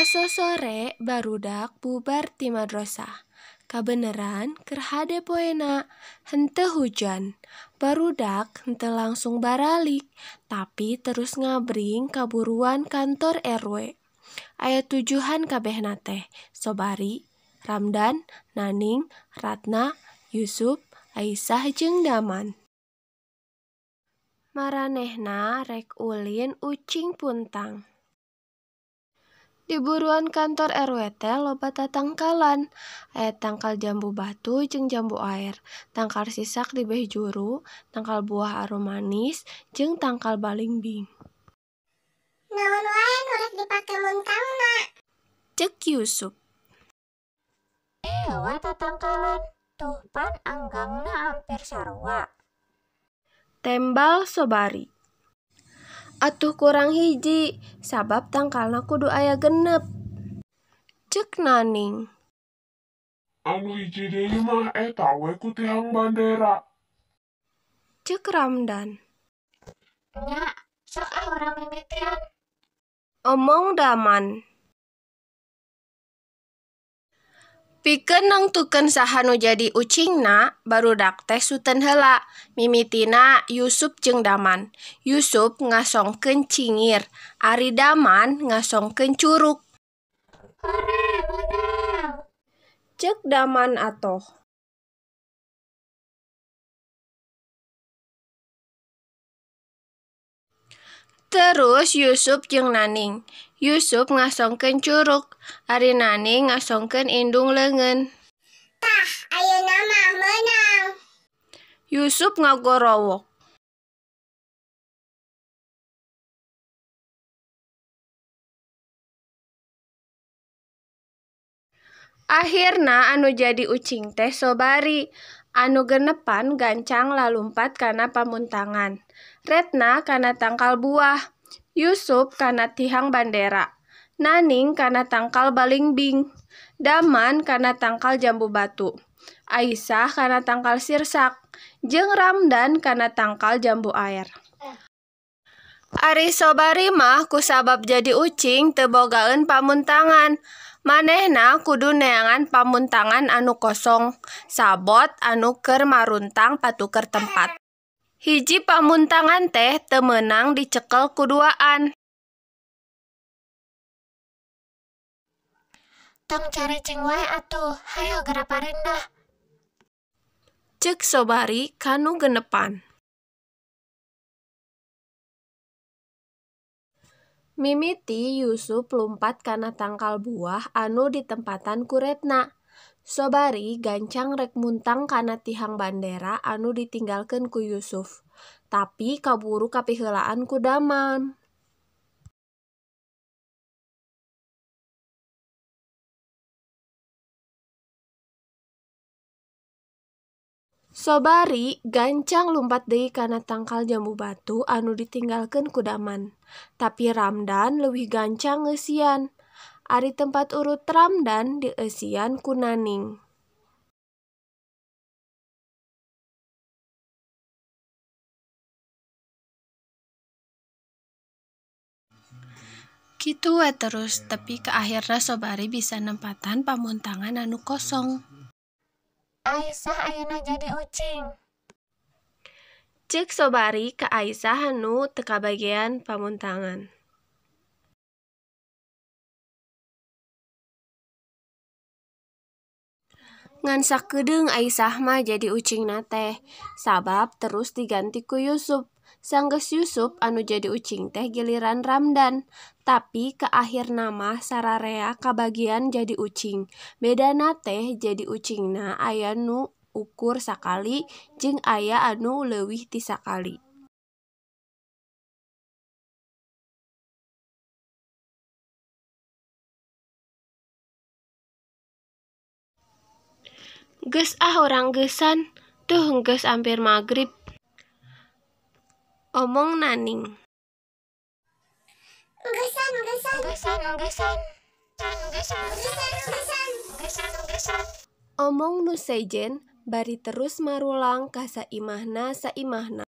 Aso sore barudak bubar ti madrasah. Kabeneran kerhade poena, hente hujan. Barudak hente langsung baralik, tapi terus ngabring kaburuan kantor RW. Ayat tujuhan kabeh nate, Sobari, Ramdan, Naning, Ratna, Yusuf, Aisyah jeung Daman. Maranehna rek ulin ucing puntang diburuan kantor RWT loba tangkalan aya tangkal jambu batu jeng jambu air tangkal sisak di beh juru tangkal buah arum manis jeng tangkal bing. naon wae urut dipake muntangna cek Yusuf Ewa tatangkalan tuh pan anggangna hampir sarua Tembal Sobari atuh kurang hiji sabab tangkalna kudu aya genep cek naning anu hiji deui mah eta eh, we ku tiang bandera cek Ramdan nya sok ah urang mimitian omong Daman pikenang tuken sah Hano jadi ucingna baru dakte suten hela mimitinana Yusuf ceng daman Yusuf ngasong kencingir Ari daman ngasong kencurug cek daman atauho Terus Yusuf jeung Naning. Yusuf ngasongkeun curug, ari Naning ngasongkeun indung lengan. Tah, ayeuna mah meunang. Yusuf ngagorowok. Akhir anu jadi ucing teh sobari anu genepan gancang lapat karena pamuntangan, redna karena tanggal buah, Yusuf karena tihang bandera, Naning karena tangkal balingbing, daman karena tangkal jambu batu, Aisah karena tanggal sirsak, jeng Ramdan karena tanggal jambu air. Ari Sobarmah ku sabab jadi ucing tebogaanun pamuntangan, Manehna kudu neangan pamuntangan anu kosong sabot anu Ker maruntang patuker tempat. Hiji pamuntangan teh temenang dicekel kuduaan Tong cari cengwe atuhayo gara pare Cek sobari kanu genepan. mimiti Yusuf patt kana tanggal buah anu dit tempatan kuretna. Sobari gancang rek muntang kana tihang bandera anu ditinggalkan ku Yusuf. tapi kaburu kapihelaaan kudaman. Sobari gancang lompat dari karena tangkal jambu batu anu ditinggalkan kudaman. Tapi Ramdan lebih gancang ngesian. Ari tempat urut Ramdan di esian kunaning. Kitu terus, tapi ke akhirnya Sobari bisa nempatan pamuntangan anu kosong. Aisyah ayana jadi ucing. Cek sobari ke Aisyah nu teka bagian pamuntangan. ngansak kedeng Aisyah mah jadi ucing nate sabab terus diganti ku Yusuf sanggeus Yusuf anu jadi ucing teh giliran Ramdan tapi ke akhir nama sararea kabagian jadi ucing bedana teh jadi ucing ucingna aya nu ukur sakali jeung aya anu leuwih ti sakali Ges ah orang gesan, tuh ges hampir maghrib Omong Naning Omong Nusejen bari terus marulang kasa imahna sa mahna.